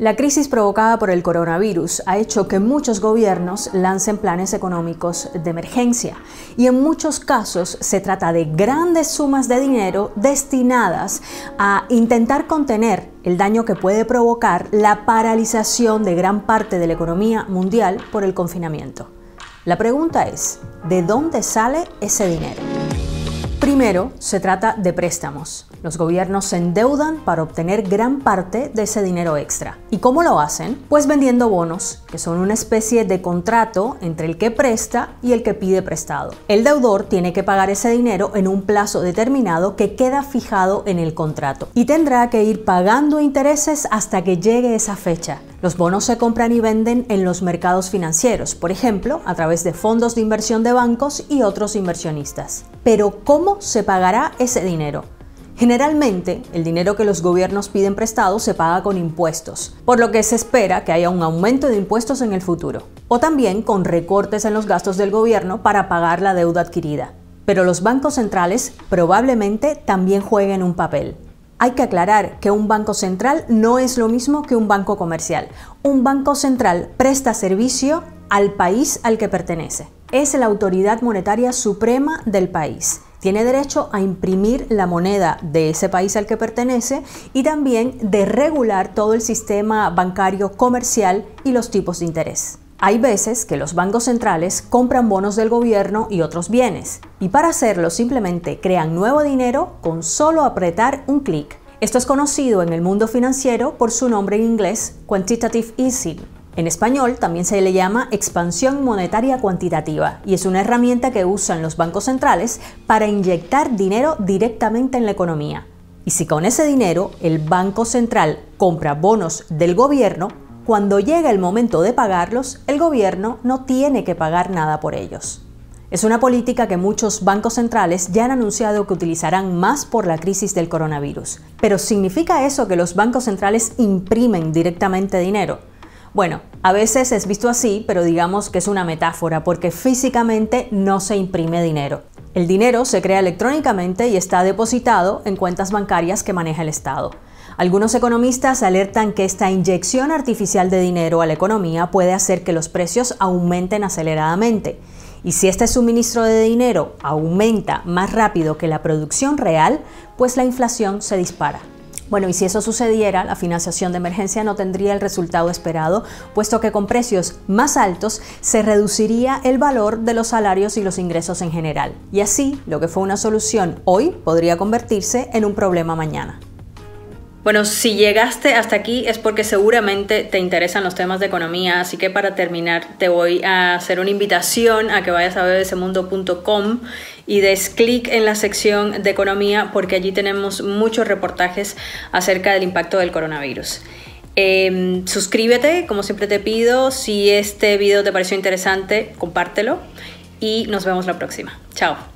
La crisis provocada por el coronavirus ha hecho que muchos gobiernos lancen planes económicos de emergencia y en muchos casos se trata de grandes sumas de dinero destinadas a intentar contener el daño que puede provocar la paralización de gran parte de la economía mundial por el confinamiento. La pregunta es, ¿de dónde sale ese dinero? Primero, se trata de préstamos. Los gobiernos se endeudan para obtener gran parte de ese dinero extra. ¿Y cómo lo hacen? Pues vendiendo bonos, que son una especie de contrato entre el que presta y el que pide prestado. El deudor tiene que pagar ese dinero en un plazo determinado que queda fijado en el contrato y tendrá que ir pagando intereses hasta que llegue esa fecha los bonos se compran y venden en los mercados financieros, por ejemplo, a través de fondos de inversión de bancos y otros inversionistas. Pero ¿cómo se pagará ese dinero? Generalmente, el dinero que los gobiernos piden prestado se paga con impuestos, por lo que se espera que haya un aumento de impuestos en el futuro, o también con recortes en los gastos del gobierno para pagar la deuda adquirida. Pero los bancos centrales probablemente también jueguen un papel. Hay que aclarar que un banco central no es lo mismo que un banco comercial. Un banco central presta servicio al país al que pertenece. Es la autoridad monetaria suprema del país tiene derecho a imprimir la moneda de ese país al que pertenece y también de regular todo el sistema bancario comercial y los tipos de interés. Hay veces que los bancos centrales compran bonos del gobierno y otros bienes, y para hacerlo simplemente crean nuevo dinero con solo apretar un clic. Esto es conocido en el mundo financiero por su nombre en inglés, quantitative easing. En español también se le llama expansión monetaria cuantitativa y es una herramienta que usan los bancos centrales para inyectar dinero directamente en la economía. Y si con ese dinero el Banco Central compra bonos del gobierno, cuando llega el momento de pagarlos, el gobierno no tiene que pagar nada por ellos. Es una política que muchos bancos centrales ya han anunciado que utilizarán más por la crisis del coronavirus. Pero ¿significa eso que los bancos centrales imprimen directamente dinero? Bueno, a veces es visto así, pero digamos que es una metáfora porque físicamente no se imprime dinero. El dinero se crea electrónicamente y está depositado en cuentas bancarias que maneja el Estado. Algunos economistas alertan que esta inyección artificial de dinero a la economía puede hacer que los precios aumenten aceleradamente. Y si este suministro de dinero aumenta más rápido que la producción real, pues la inflación se dispara. Bueno, y si eso sucediera, la financiación de emergencia no tendría el resultado esperado, puesto que con precios más altos se reduciría el valor de los salarios y los ingresos en general. Y así, lo que fue una solución hoy podría convertirse en un problema mañana. Bueno, si llegaste hasta aquí es porque seguramente te interesan los temas de economía, así que para terminar te voy a hacer una invitación a que vayas a bebesemundo.com y des clic en la sección de economía porque allí tenemos muchos reportajes acerca del impacto del coronavirus. Em, suscríbete, como siempre te pido, si este video te pareció interesante, compártelo y nos vemos la próxima. Chao.